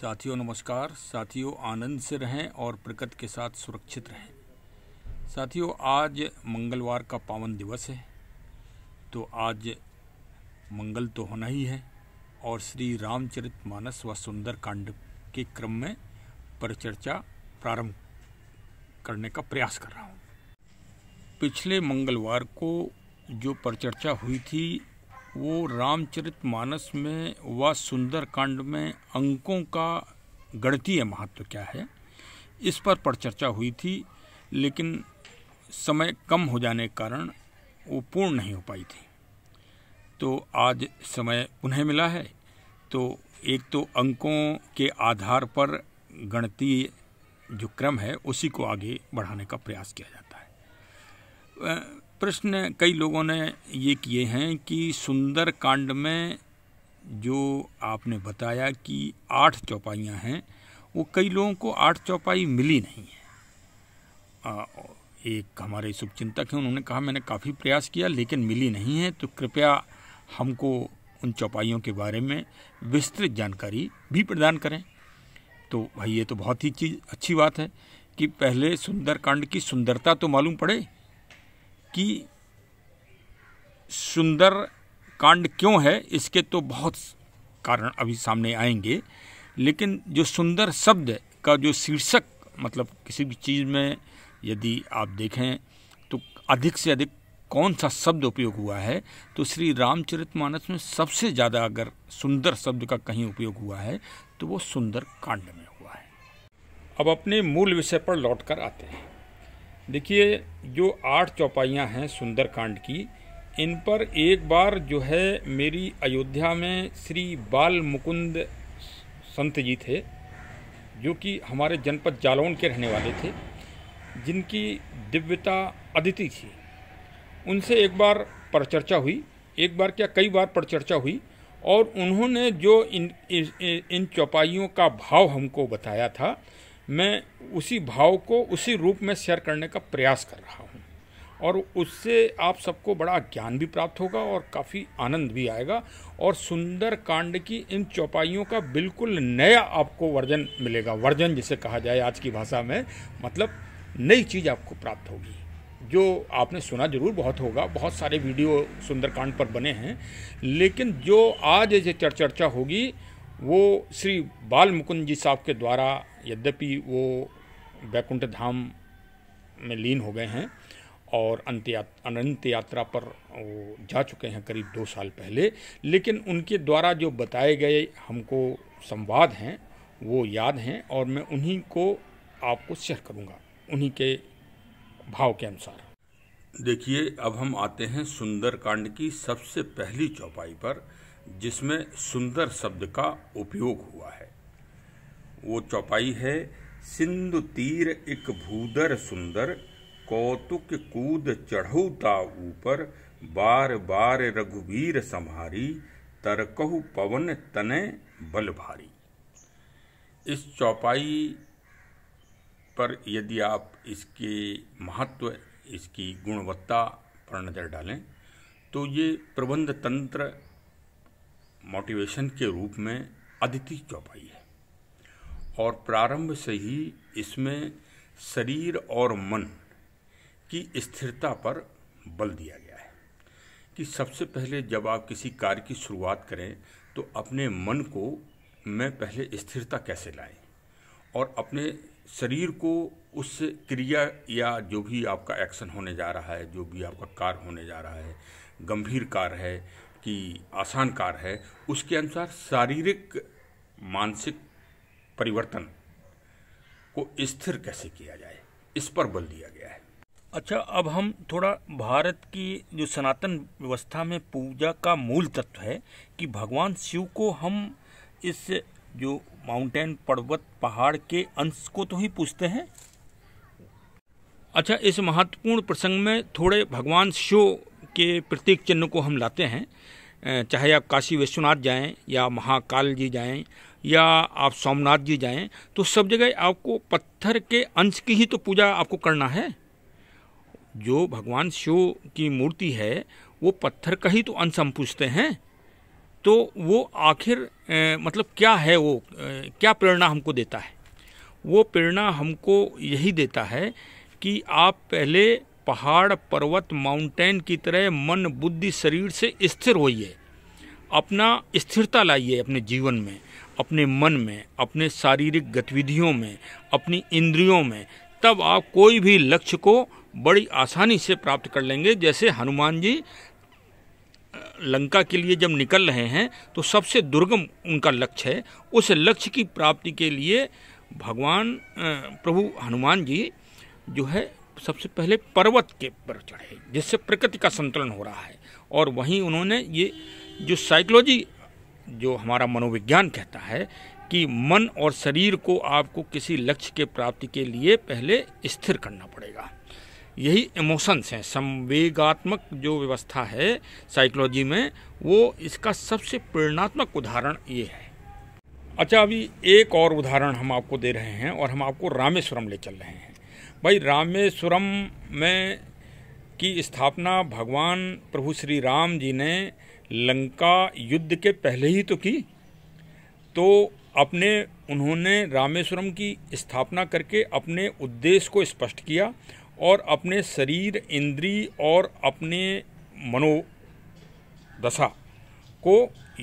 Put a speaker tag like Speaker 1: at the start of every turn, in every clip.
Speaker 1: साथियों नमस्कार साथियों आनंद से रहें और प्रकृति के साथ सुरक्षित रहें साथियों आज मंगलवार का पावन दिवस है तो आज मंगल तो होना ही है और श्री रामचरित मानस व सुंदर कांड के क्रम में परिचर्चा प्रारंभ करने का प्रयास कर रहा हूँ पिछले मंगलवार को जो परिचर्चा हुई थी वो रामचरित मानस में व सुंदर कांड में अंकों का गणतीय महत्व क्या है इस पर परचर्चा चर्चा हुई थी लेकिन समय कम हो जाने के कारण वो पूर्ण नहीं हो पाई थी तो आज समय उन्हें मिला है तो एक तो अंकों के आधार पर गणतीय जो क्रम है उसी को आगे बढ़ाने का प्रयास किया जाता है प्रश्न कई लोगों ने ये किए हैं कि सुंदर कांड में जो आपने बताया कि आठ चौपाइयाँ हैं वो कई लोगों को आठ चौपाई मिली नहीं है एक हमारे शुभचिंतक हैं उन्होंने कहा मैंने काफ़ी प्रयास किया लेकिन मिली नहीं है तो कृपया हमको उन चौपाइयों के बारे में विस्तृत जानकारी भी प्रदान करें तो भाई ये तो बहुत ही चीज़ अच्छी बात है कि पहले सुंदरकांड की सुंदरता तो मालूम पड़े कि सुंदर कांड क्यों है इसके तो बहुत कारण अभी सामने आएंगे लेकिन जो सुंदर शब्द का जो शीर्षक मतलब किसी भी चीज़ में यदि आप देखें तो अधिक से अधिक कौन सा शब्द उपयोग हुआ है तो श्री रामचरितमानस में सबसे ज़्यादा अगर सुंदर शब्द का कहीं उपयोग हुआ है तो वो सुंदर कांड में हुआ है अब अपने मूल विषय पर लौट कर आते हैं देखिए जो आठ चौपाइयाँ हैं सुंदरकांड की इन पर एक बार जो है मेरी अयोध्या में श्री बाल मुकुंद संत जी थे जो कि हमारे जनपद जालौन के रहने वाले थे जिनकी दिव्यता अदिति थी उनसे एक बार परचर्चा हुई एक बार क्या कई बार परचर्चा हुई और उन्होंने जो इन इन, इन चौपाइयों का भाव हमको बताया था मैं उसी भाव को उसी रूप में शेयर करने का प्रयास कर रहा हूँ और उससे आप सबको बड़ा ज्ञान भी प्राप्त होगा और काफ़ी आनंद भी आएगा और सुंदर कांड की इन चौपाइयों का बिल्कुल नया आपको वर्जन मिलेगा वर्जन जिसे कहा जाए आज की भाषा में मतलब नई चीज़ आपको प्राप्त होगी जो आपने सुना जरूर बहुत होगा बहुत सारे वीडियो सुंदरकांड पर बने हैं लेकिन जो आज ये चर्चा होगी वो श्री बाल मुकुंद जी साहब के द्वारा यद्यपि वो बैकुंठ धाम में लीन हो गए हैं और अंत अनंत यात्रा पर वो जा चुके हैं करीब दो साल पहले लेकिन उनके द्वारा जो बताए गए हमको संवाद हैं वो याद हैं और मैं उन्हीं को आपको शेयर करूंगा उन्हीं के भाव के अनुसार देखिए अब हम आते हैं सुंदरकांड की सबसे पहली चौपाई पर जिसमें सुंदर शब्द का उपयोग हुआ है वो चौपाई है सिंधु तीर एक भूदर सुंदर कौतुक कूद चढ़ौता ऊपर बार बार रघुवीर संहारी तरकहु पवन तने बल भारी इस चौपाई पर यदि आप इसके महत्व इसकी गुणवत्ता पर नज़र डालें तो ये प्रबंध तंत्र मोटिवेशन के रूप में अदिति चौपाई है और प्रारंभ से ही इसमें शरीर और मन की स्थिरता पर बल दिया गया है कि सबसे पहले जब आप किसी कार्य की शुरुआत करें तो अपने मन को मैं पहले स्थिरता कैसे लाएं और अपने शरीर को उस क्रिया या जो भी आपका एक्शन होने जा रहा है जो भी आपका कार्य होने जा रहा है गंभीर कार्य है कि आसान कार्य है उसके अनुसार शारीरिक मानसिक परिवर्तन को स्थिर कैसे किया जाए इस पर बल दिया गया है अच्छा अब हम थोड़ा भारत की जो सनातन व्यवस्था में पूजा का मूल तत्व है कि भगवान शिव को हम इस जो माउंटेन पर्वत पहाड़ के अंश को तो ही पूछते हैं अच्छा इस महत्वपूर्ण प्रसंग में थोड़े भगवान शिव के प्रतीक चिन्ह को हम लाते हैं चाहे आप काशी विश्वनाथ जाएं या महाकाल जी जाएं या आप सोमनाथ जी जाएं तो सब जगह आपको पत्थर के अंश की ही तो पूजा आपको करना है जो भगवान शिव की मूर्ति है वो पत्थर का ही तो अंश हम पूछते हैं तो वो आखिर मतलब क्या है वो ए, क्या प्रेरणा हमको देता है वो प्रेरणा हमको यही देता है कि आप पहले पहाड़ पर्वत माउंटेन की तरह मन बुद्धि शरीर से स्थिर होइए अपना स्थिरता लाइए अपने जीवन में अपने मन में अपने शारीरिक गतिविधियों में अपनी इंद्रियों में तब आप कोई भी लक्ष्य को बड़ी आसानी से प्राप्त कर लेंगे जैसे हनुमान जी लंका के लिए जब निकल रहे हैं तो सबसे दुर्गम उनका लक्ष्य है उस लक्ष्य की प्राप्ति के लिए भगवान प्रभु हनुमान जी जो है सबसे पहले पर्वत के पर चढ़े जिससे प्रकृति का संतुलन हो रहा है और वहीं उन्होंने ये जो साइकोलॉजी जो हमारा मनोविज्ञान कहता है कि मन और शरीर को आपको किसी लक्ष्य के प्राप्ति के लिए पहले स्थिर करना पड़ेगा यही इमोशंस हैं संवेगात्मक जो व्यवस्था है साइकोलॉजी में वो इसका सबसे प्रेरणात्मक उदाहरण ये है अच्छा अभी एक और उदाहरण हम आपको दे रहे हैं और हम आपको रामेश्वरम ले चल रहे हैं भाई रामेश्वरम में की स्थापना भगवान प्रभु श्री राम जी ने लंका युद्ध के पहले ही तो की तो अपने उन्होंने रामेश्वरम की स्थापना करके अपने उद्देश्य को स्पष्ट किया और अपने शरीर इंद्री और अपने मनोदशा को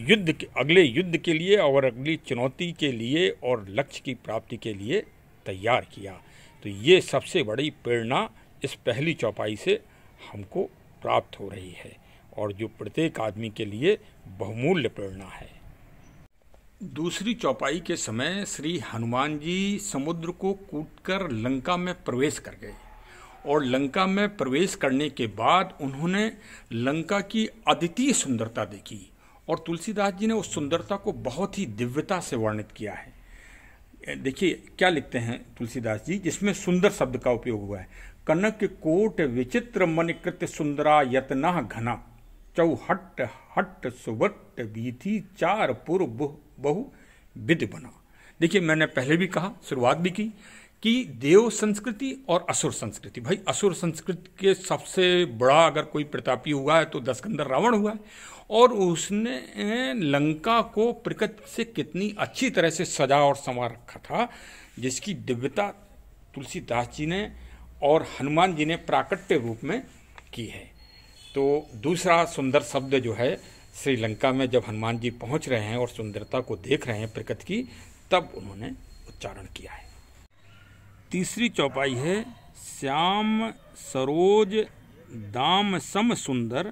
Speaker 1: युद्ध के अगले युद्ध के लिए और अगली चुनौती के लिए और लक्ष्य की प्राप्ति के लिए तैयार किया तो ये सबसे बड़ी प्रेरणा इस पहली चौपाई से हमको प्राप्त हो रही है और जो प्रत्येक आदमी के लिए बहुमूल्य प्रेरणा है दूसरी चौपाई के समय श्री हनुमान जी समुद्र को कूटकर लंका में प्रवेश कर गए और लंका में प्रवेश करने के बाद उन्होंने लंका की अद्वितीय सुंदरता देखी और तुलसीदास जी ने उस सुंदरता को बहुत ही दिव्यता से वर्णित किया है देखिए क्या लिखते हैं तुलसीदास जी जिसमें सुंदर शब्द का उपयोग हुआ है कनक कोट विचित्र मनिकृत सुंदरा यतना घना चौहट हट सुवट बीथी चार पुर बहु विध बना देखिए मैंने पहले भी कहा शुरुआत भी की कि देव संस्कृति और असुर संस्कृति भाई असुर संस्कृति के सबसे बड़ा अगर कोई प्रतापी हुआ है तो दसकंदर रावण हुआ है और उसने लंका को प्रकृत से कितनी अच्छी तरह से सजा और संवार रखा था जिसकी दिव्यता तुलसीदास जी ने और हनुमान जी ने प्राकट्य रूप में की है तो दूसरा सुंदर शब्द जो है श्रीलंका में जब हनुमान जी पहुंच रहे हैं और सुंदरता को देख रहे हैं प्रकृति की तब उन्होंने उच्चारण किया है तीसरी चौपाई है श्याम सरोज दाम सम सुंदर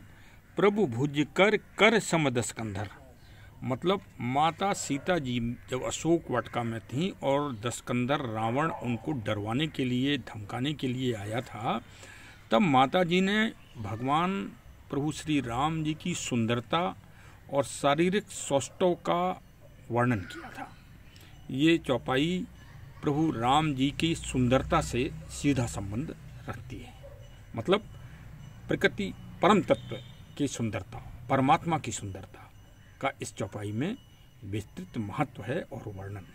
Speaker 1: प्रभु भुज कर कर समदस्कंधर मतलब माता सीता जी जब अशोक वाटिका में थीं और दस्कंदर रावण उनको डरवाने के लिए धमकाने के लिए आया था तब माता जी ने भगवान प्रभु श्री राम जी की सुंदरता और शारीरिक सौष्टव का वर्णन किया था ये चौपाई प्रभु राम जी की सुंदरता से सीधा संबंध रखती है मतलब प्रकृति परम तत्व की सुंदरता परमात्मा की सुंदरता का इस चौपाई में विस्तृत महत्व है और वर्णन है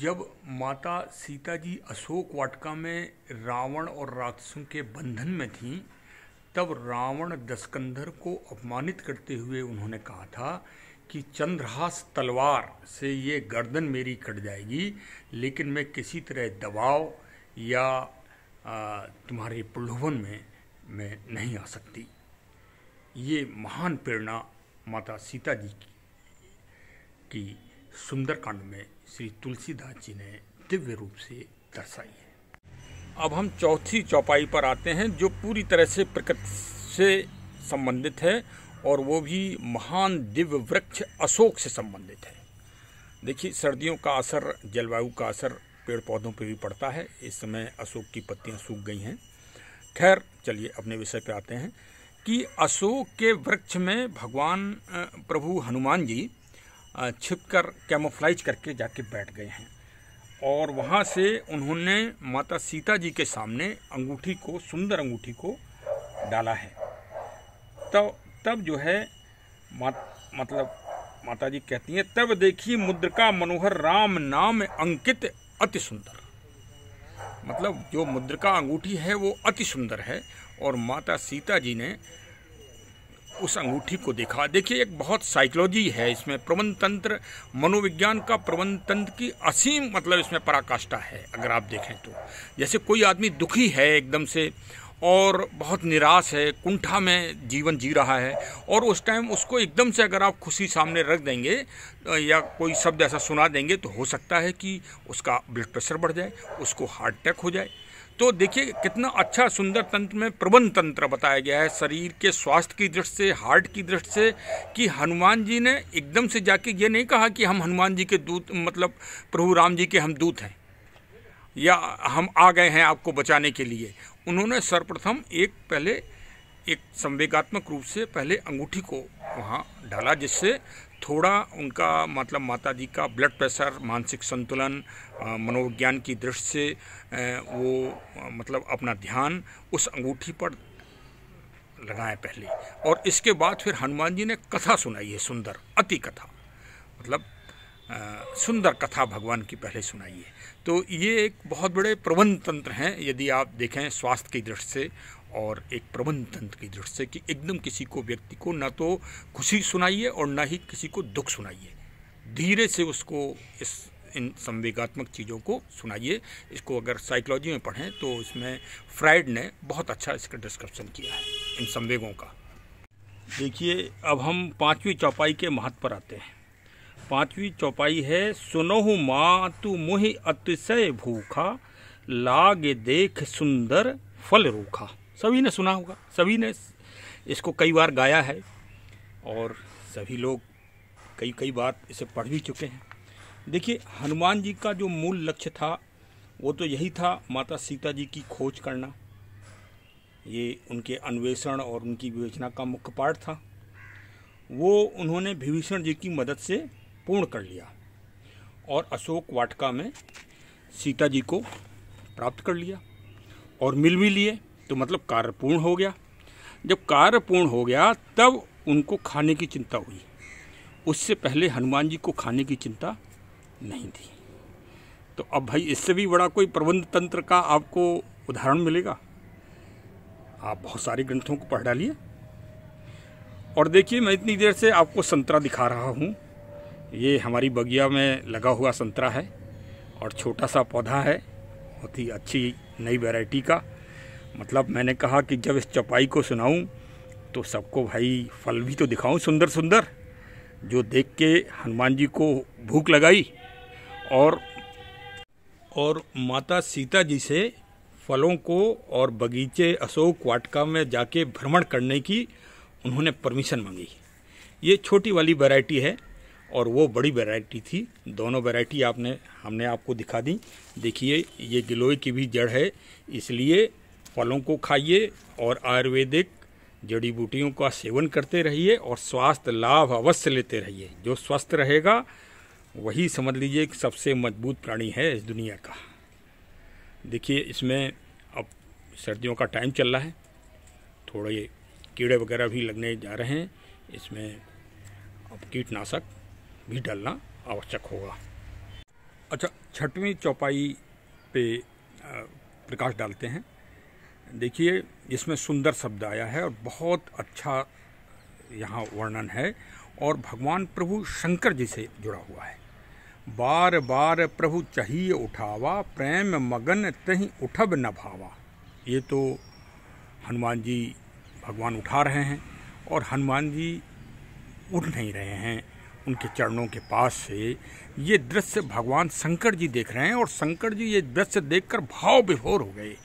Speaker 1: जब माता सीता जी अशोक वाटिका में रावण और राक्षसों के बंधन में थीं तब रावण दसकंधर को अपमानित करते हुए उन्होंने कहा था कि चंद्रहास तलवार से ये गर्दन मेरी कट जाएगी लेकिन मैं किसी तरह दबाव या तुम्हारे प्रलोभन में मैं नहीं आ सकती ये महान प्रेरणा माता सीता जी की सुंदरकांड में श्री तुलसीदास जी ने दिव्य रूप से दर्शाई है अब हम चौथी चौपाई पर आते हैं जो पूरी तरह से प्रकृति से संबंधित है और वो भी महान दिव्य वृक्ष अशोक से संबंधित है देखिए सर्दियों का असर जलवायु का असर पेड़ पौधों पर भी पड़ता है इस समय अशोक की पत्तियां सूख गई हैं खैर चलिए अपने विषय पर आते हैं कि अशोक के वृक्ष में भगवान प्रभु हनुमान जी छिप कर कैमोफ्लाइज करके जाके बैठ गए हैं और वहाँ से उन्होंने माता सीता जी के सामने अंगूठी को सुंदर अंगूठी को डाला है तो तब जो है मत, मतलब माता जी कहती हैं तब देखी का मनोहर राम नाम अंकित अति सुंदर मतलब जो का अंगूठी है वो अति सुंदर है और माता सीता जी ने उस अंगूठी को देखा देखिए एक बहुत साइकोलॉजी है इसमें प्रबंध तंत्र मनोविज्ञान का प्रबंध तंत्र की असीम मतलब इसमें पराकाष्ठा है अगर आप देखें तो जैसे कोई आदमी दुखी है एकदम से और बहुत निराश है कुंठा में जीवन जी रहा है और उस टाइम उसको एकदम से अगर आप खुशी सामने रख देंगे या कोई शब्द ऐसा सुना देंगे तो हो सकता है कि उसका ब्लड प्रेशर बढ़ जाए उसको हार्ट अटैक हो जाए तो देखिए कितना अच्छा सुंदर तंत्र में प्रबंध तंत्र बताया गया है शरीर के स्वास्थ्य की दृष्टि से हार्ट की दृष्टि से कि हनुमान जी ने एकदम से जाके ये नहीं कहा कि हम हनुमान जी के दूत मतलब प्रभु राम जी के हम दूत हैं या हम आ गए हैं आपको बचाने के लिए उन्होंने सर्वप्रथम एक पहले एक संवेगात्मक रूप से पहले अंगूठी को वहाँ डाला जिससे थोड़ा उनका मतलब माता जी का ब्लड प्रेशर मानसिक संतुलन मनोविज्ञान की दृष्टि से वो मतलब अपना ध्यान उस अंगूठी पर लगाएं पहले और इसके बाद फिर हनुमान जी ने कथा सुनाई है सुंदर अति कथा मतलब सुंदर कथा भगवान की पहले सुनाई है तो ये एक बहुत बड़े प्रबंध तंत्र हैं यदि आप देखें स्वास्थ्य की दृष्टि से और एक प्रबंध तंत्र की दृष्टि से कि एकदम किसी को व्यक्ति को ना तो खुशी सुनाइए और ना ही किसी को दुख सुनाइए धीरे से उसको इस इन संवेगात्मक चीज़ों को सुनाइए इसको अगर साइकोलॉजी में पढ़ें तो इसमें फ्राइड ने बहुत अच्छा इसका डिस्क्रिप्शन किया है इन संवेगों का देखिए अब हम पाँचवीं चौपाई के महत्व पर आते हैं पाँचवीं चौपाई है सुनोह मातु मुहि अतिशय भूखा लाग देख सुंदर फल रूखा सभी ने सुना होगा सभी ने इसको कई बार गाया है और सभी लोग कई कई बार इसे पढ़ भी चुके हैं देखिए हनुमान जी का जो मूल लक्ष्य था वो तो यही था माता सीता जी की खोज करना ये उनके अन्वेषण और उनकी विवेचना का मुख्य पाठ था वो उन्होंने विभीषण जी की मदद से पूर्ण कर लिया और अशोक वाटिका में सीता जी को प्राप्त कर लिया और मिल भी लिए तो मतलब कार्य पूर्ण हो गया जब कार्य पूर्ण हो गया तब उनको खाने की चिंता हुई उससे पहले हनुमान जी को खाने की चिंता नहीं थी तो अब भाई इससे भी बड़ा कोई प्रबंध तंत्र का आपको उदाहरण मिलेगा आप बहुत सारे ग्रंथों को पढ़ डालिए और देखिए मैं इतनी देर से आपको संतरा दिखा रहा हूँ ये हमारी बगिया में लगा हुआ संतरा है और छोटा सा पौधा है बहुत ही अच्छी नई वैरायटी का मतलब मैंने कहा कि जब इस चौपाई को सुनाऊं तो सबको भाई फल भी तो दिखाऊं सुंदर सुंदर जो देख के हनुमान जी को भूख लगाई और और माता सीता जी से फलों को और बगीचे अशोक वाटिका में जाके भ्रमण करने की उन्होंने परमिशन मांगी ये छोटी वाली वैरायटी है और वो बड़ी वैरायटी थी दोनों वैरायटी आपने हमने आपको दिखा दी देखिए ये गिलोय की भी जड़ है इसलिए फलों को खाइए और आयुर्वेदिक जड़ी बूटियों का सेवन करते रहिए और स्वास्थ्य लाभ अवश्य लेते रहिए जो स्वस्थ रहेगा वही समझ लीजिए कि सबसे मजबूत प्राणी है इस दुनिया का देखिए इसमें अब सर्दियों का टाइम चल रहा है थोड़े कीड़े वगैरह भी लगने जा रहे हैं इसमें अब कीटनाशक भी डालना आवश्यक होगा अच्छा छठवीं चौपाई पे प्रकाश डालते हैं देखिए इसमें सुंदर शब्द आया है और बहुत अच्छा यहाँ वर्णन है और भगवान प्रभु शंकर जी से जुड़ा हुआ है बार बार प्रभु चाहिए उठावा प्रेम मगन तही उठब न भावा ये तो हनुमान जी भगवान उठा रहे हैं और हनुमान जी उठ नहीं रहे हैं उनके चरणों के पास से ये दृश्य भगवान शंकर जी देख रहे हैं और शंकर जी ये दृश्य देखकर भाव विभोर हो गए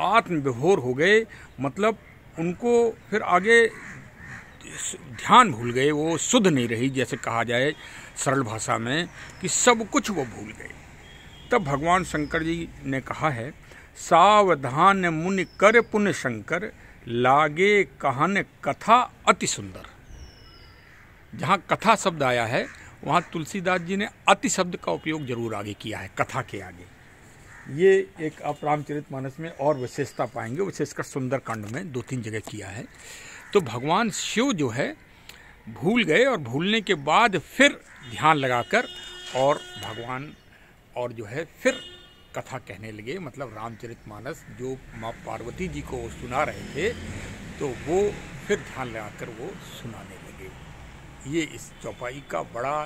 Speaker 1: आत्मविभोर हो गए मतलब उनको फिर आगे ध्यान भूल गए वो शुद्ध नहीं रही जैसे कहा जाए सरल भाषा में कि सब कुछ वो भूल गए तब भगवान शंकर जी ने कहा है सावधान मुनि कर पुण्य शंकर लागे कहन कथा अति सुंदर जहाँ कथा शब्द आया है वहाँ तुलसीदास जी ने अति शब्द का उपयोग जरूर आगे किया है कथा के आगे ये एक आप रामचरित मानस में और विशेषता पाएंगे विशेषकर सुंदरकांड में दो तीन जगह किया है तो भगवान शिव जो है भूल गए और भूलने के बाद फिर ध्यान लगाकर और भगवान और जो है फिर कथा कहने लगे मतलब रामचरित मानस जो माँ पार्वती जी को सुना रहे थे तो वो फिर ध्यान लगाकर वो सुनाने लगे ये इस चौपाई का बड़ा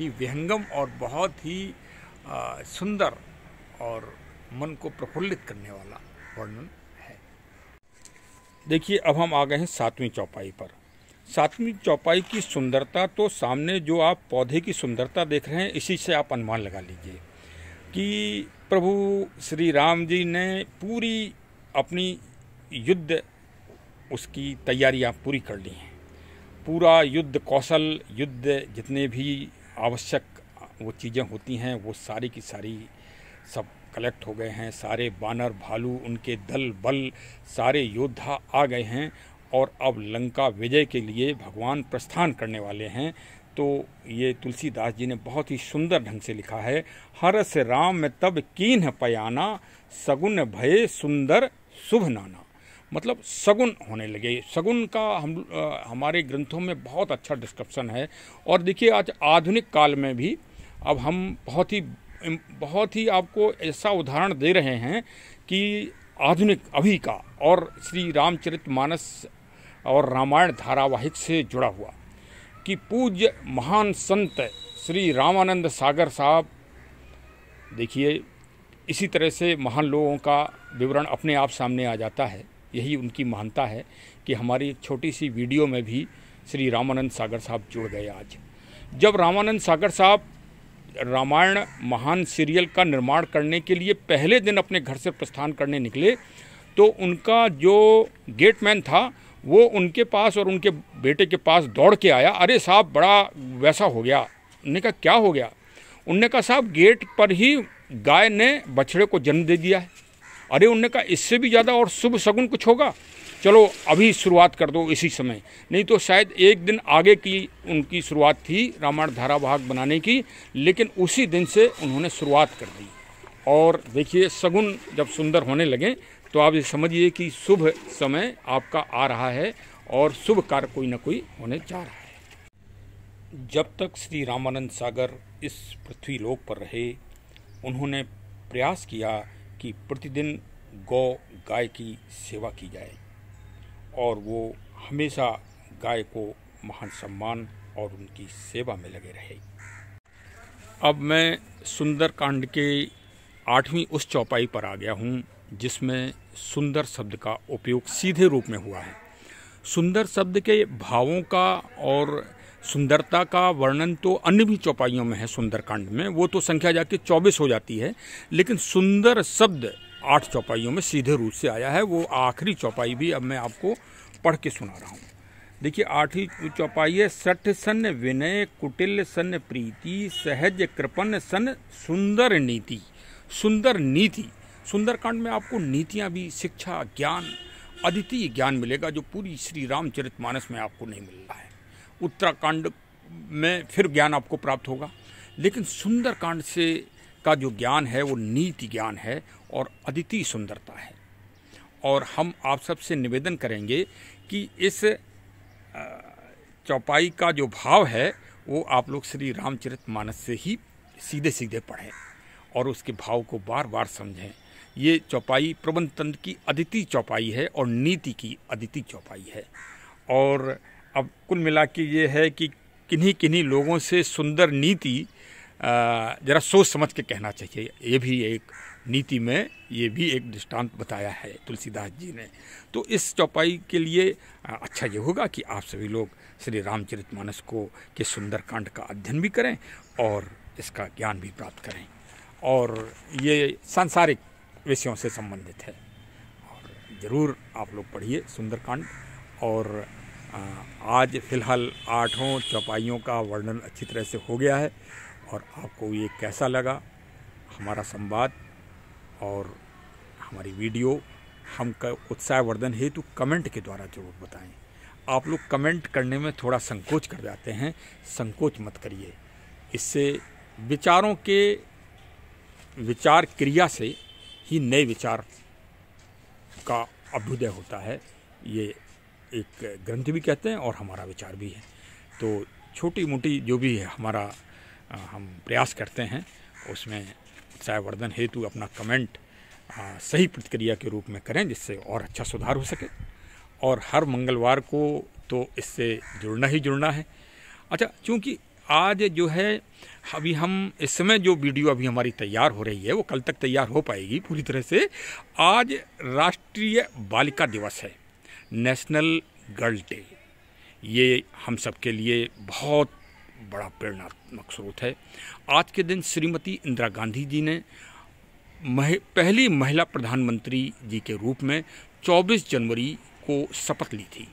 Speaker 1: ही विहंगम और बहुत ही आ, सुंदर और मन को प्रफुल्लित करने वाला वर्णन है देखिए अब हम आ गए हैं सातवीं चौपाई पर सातवीं चौपाई की सुंदरता तो सामने जो आप पौधे की सुंदरता देख रहे हैं इसी से आप अनुमान लगा लीजिए कि प्रभु श्री राम जी ने पूरी अपनी युद्ध उसकी तैयारियां पूरी कर ली हैं पूरा युद्ध कौशल युद्ध जितने भी आवश्यक वो चीज़ें होती हैं वो सारी की सारी सब कलेक्ट हो गए हैं सारे बानर भालू उनके दल बल सारे योद्धा आ गए हैं और अब लंका विजय के लिए भगवान प्रस्थान करने वाले हैं तो ये तुलसीदास जी ने बहुत ही सुंदर ढंग से लिखा है हरस राम में तब कीन पयाना सगुन भय सुंदर शुभ नाना मतलब सगुन होने लगे सगुन का हम आ, हमारे ग्रंथों में बहुत अच्छा डिस्क्रिप्शन है और देखिए आज आधुनिक काल में भी अब हम बहुत ही बहुत ही आपको ऐसा उदाहरण दे रहे हैं कि आधुनिक अभी का और श्री रामचरित मानस और रामायण धारावाहिक से जुड़ा हुआ कि पूज्य महान संत श्री रामानंद सागर साहब देखिए इसी तरह से महान लोगों का विवरण अपने आप सामने आ जाता है यही उनकी महानता है कि हमारी छोटी सी वीडियो में भी श्री रामानंद सागर साहब जुड़ गए आज जब रामानंद सागर साहब रामायण महान सीरियल का निर्माण करने के लिए पहले दिन अपने घर से प्रस्थान करने निकले तो उनका जो गेटमैन था वो उनके पास और उनके बेटे के पास दौड़ के आया अरे साहब बड़ा वैसा हो गया उन्होंने कहा क्या हो गया उनने कहा साहब गेट पर ही गाय ने बछड़े को जन्म दे दिया है अरे उनने कहा इससे भी ज़्यादा और शुभ शगुन कुछ होगा चलो अभी शुरुआत कर दो इसी समय नहीं तो शायद एक दिन आगे की उनकी शुरुआत थी रामायण धारावाहक बनाने की लेकिन उसी दिन से उन्होंने शुरुआत कर दी और देखिए सगुन जब सुंदर होने लगे तो आप ये समझिए कि शुभ समय आपका आ रहा है और शुभ कार्य कोई ना कोई होने जा रहा है जब तक श्री रामानंद सागर इस पृथ्वी लोक पर रहे उन्होंने प्रयास किया कि प्रतिदिन गौ गाय की सेवा की जाए और वो हमेशा गाय को महान सम्मान और उनकी सेवा में लगे रहे अब मैं सुंदरकांड के आठवीं उस चौपाई पर आ गया हूँ जिसमें सुंदर शब्द का उपयोग सीधे रूप में हुआ है सुंदर शब्द के भावों का और सुंदरता का वर्णन तो अन्य भी चौपाइयों में है सुंदरकांड में वो तो संख्या जाके चौबीस हो जाती है लेकिन सुंदर शब्द आठ चौपाइयों में सीधे रूप से आया है वो आखिरी चौपाई भी अब मैं आपको पढ़ के सुना रहा हूँ देखिए आठवीं चौपाई है सठ सन विनय कुटिल सन प्रीति सहज कृपन सन सुंदर नीति सुंदर नीति सुंदरकांड में आपको नीतियाँ भी शिक्षा ज्ञान अद्वितीय ज्ञान मिलेगा जो पूरी श्री रामचरित मानस में आपको नहीं मिल रहा है उत्तराकांड में फिर ज्ञान आपको प्राप्त होगा लेकिन सुंदरकांड से का जो ज्ञान है वो नीति ज्ञान है और अदिति सुंदरता है और हम आप सब से निवेदन करेंगे कि इस चौपाई का जो भाव है वो आप लोग श्री रामचरित मानस से ही सीधे सीधे पढ़ें और उसके भाव को बार बार समझें ये चौपाई प्रबंध तंत्र की अदिति चौपाई है और नीति की अदिति चौपाई है और अब कुल मिला के ये है कि किन्हीं किन्हीं लोगों से सुंदर नीति ज़रा सोच समझ के कहना चाहिए ये भी एक नीति में ये भी एक दृष्टांत बताया है तुलसीदास जी ने तो इस चौपाई के लिए अच्छा ये होगा कि आप सभी लोग श्री रामचरितमानस को के कांड का अध्ययन भी करें और इसका ज्ञान भी प्राप्त करें और ये सांसारिक विषयों से संबंधित है और ज़रूर आप लोग पढ़िए सुंदरकांड और आज फ़िलहाल आठों चौपाइयों का वर्णन अच्छी तरह से हो गया है और आपको ये कैसा लगा हमारा संवाद और हमारी वीडियो का उत्साहवर्धन हेतु कमेंट के द्वारा जरूर बताएं आप लोग कमेंट करने में थोड़ा संकोच कर जाते हैं संकोच मत करिए इससे विचारों के विचार क्रिया से ही नए विचार का अभ्युदय होता है ये एक ग्रंथ भी कहते हैं और हमारा विचार भी है तो छोटी मोटी जो भी है हमारा हम प्रयास करते हैं उसमें संवर्धन हेतु अपना कमेंट सही प्रतिक्रिया के रूप में करें जिससे और अच्छा सुधार हो सके और हर मंगलवार को तो इससे जुड़ना ही जुड़ना है अच्छा क्योंकि आज जो है अभी हम इस समय जो वीडियो अभी हमारी तैयार हो रही है वो कल तक तैयार हो पाएगी पूरी तरह से आज राष्ट्रीय बालिका दिवस है नेशनल गर्ल डे ये हम सब के लिए बहुत बड़ा प्रेरणात्मक स्रोत है आज के दिन श्रीमती इंदिरा गांधी जी ने मह, पहली महिला प्रधानमंत्री जी के रूप में 24 जनवरी को शपथ ली थी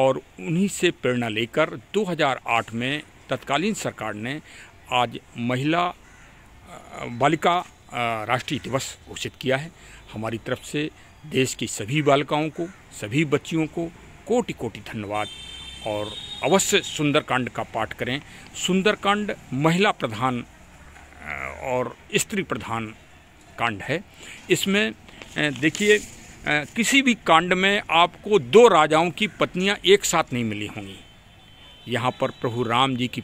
Speaker 1: और उन्हीं से प्रेरणा लेकर 2008 में तत्कालीन सरकार ने आज महिला बालिका राष्ट्रीय दिवस घोषित किया है हमारी तरफ से देश की सभी बालिकाओं को सभी बच्चियों को कोटि कोटि धन्यवाद और अवश्य सुंदरकांड का पाठ करें सुंदरकांड महिला प्रधान और स्त्री प्रधान कांड है इसमें देखिए किसी भी कांड में आपको दो राजाओं की पत्नियां एक साथ नहीं मिली होंगी यहाँ पर प्रभु राम जी की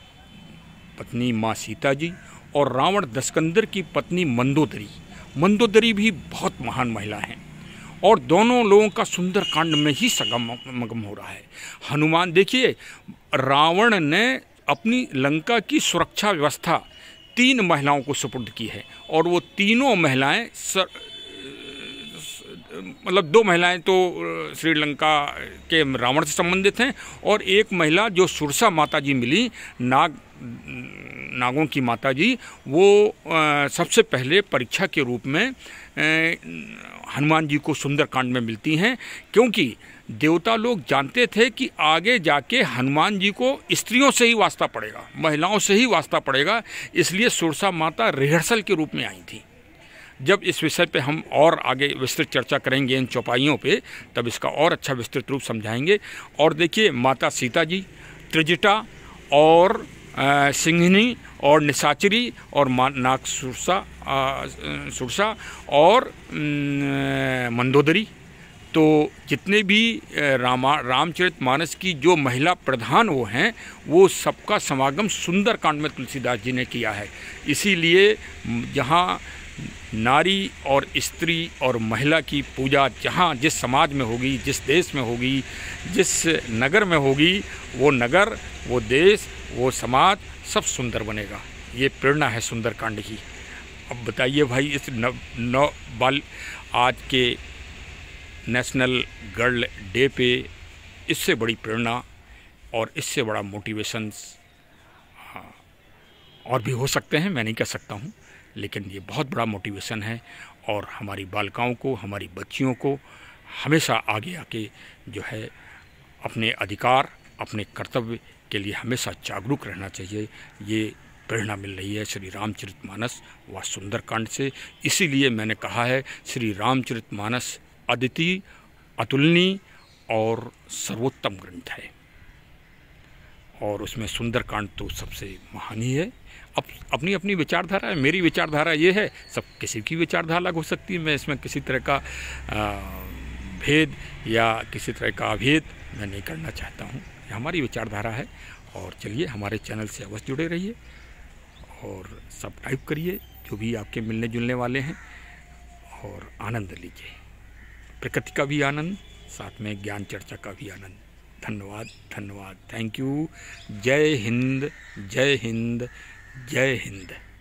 Speaker 1: पत्नी माँ सीता जी और रावण दस्कंदर की पत्नी मंदोदरी मंदोदरी भी बहुत महान महिला हैं और दोनों लोगों का सुंदर कांड में ही सगम मगम हो रहा है हनुमान देखिए रावण ने अपनी लंका की सुरक्षा व्यवस्था तीन महिलाओं को सुपुर्द की है और वो तीनों महिलाएं सर... मतलब दो महिलाएं तो श्रीलंका के रावण से संबंधित हैं और एक महिला जो सुरसा माता जी मिली नाग नागों की माता जी वो सबसे पहले परीक्षा के रूप में हनुमान जी को सुंदरकांड में मिलती हैं क्योंकि देवता लोग जानते थे कि आगे जाके हनुमान जी को स्त्रियों से ही वास्ता पड़ेगा महिलाओं से ही वास्ता पड़ेगा इसलिए सुरसा माता रिहर्सल के रूप में आई थी जब इस विषय पे हम और आगे विस्तृत चर्चा करेंगे इन चौपाइयों पे तब इसका और अच्छा विस्तृत रूप समझाएंगे और देखिए माता सीता जी त्रिजटा और सिंघनी और निशाचरी और नाग सुरसा सुरसा और मंदोदरी तो जितने भी रामा रामचरित मानस की जो महिला प्रधान वो हैं वो सबका समागम सुंदर कांड में तुलसीदास जी ने किया है इसीलिए जहाँ नारी और स्त्री और महिला की पूजा जहाँ जिस समाज में होगी जिस देश में होगी जिस नगर में होगी वो नगर वो देश वो समाज सब सुंदर बनेगा ये प्रेरणा है सुंदरकांड की अब बताइए भाई इस नव नौ बाल आज के नेशनल गर्ल डे पे इससे बड़ी प्रेरणा और इससे बड़ा मोटिवेशंस हाँ, और भी हो सकते हैं मैं नहीं कह सकता हूँ लेकिन ये बहुत बड़ा मोटिवेशन है और हमारी बालिकाओं को हमारी बच्चियों को हमेशा आगे आके जो है अपने अधिकार अपने कर्तव्य के लिए हमेशा जागरूक रहना चाहिए ये प्रेरणा मिल रही है श्री रामचरितमानस व सुंदरकांड से इसीलिए मैंने कहा है श्री रामचरितमानस अदिति अतुलनीय और सर्वोत्तम ग्रंथ है और उसमें सुंदरकांड तो सबसे महान ही है अप, अपनी अपनी विचारधारा है मेरी विचारधारा ये है सब किसी की विचारधारा अलग हो सकती है मैं इसमें किसी तरह का आ, भेद या किसी तरह का अभेद मैं नहीं करना चाहता हूँ हमारी विचारधारा है और चलिए हमारे चैनल से अवश्य जुड़े रहिए और सब टाइप करिए जो भी आपके मिलने जुलने वाले हैं और आनंद लीजिए प्रकृति का भी आनंद साथ में ज्ञान चर्चा का भी आनंद धन्यवाद धन्यवाद थैंक यू जय हिंद जय हिंद जय हिंद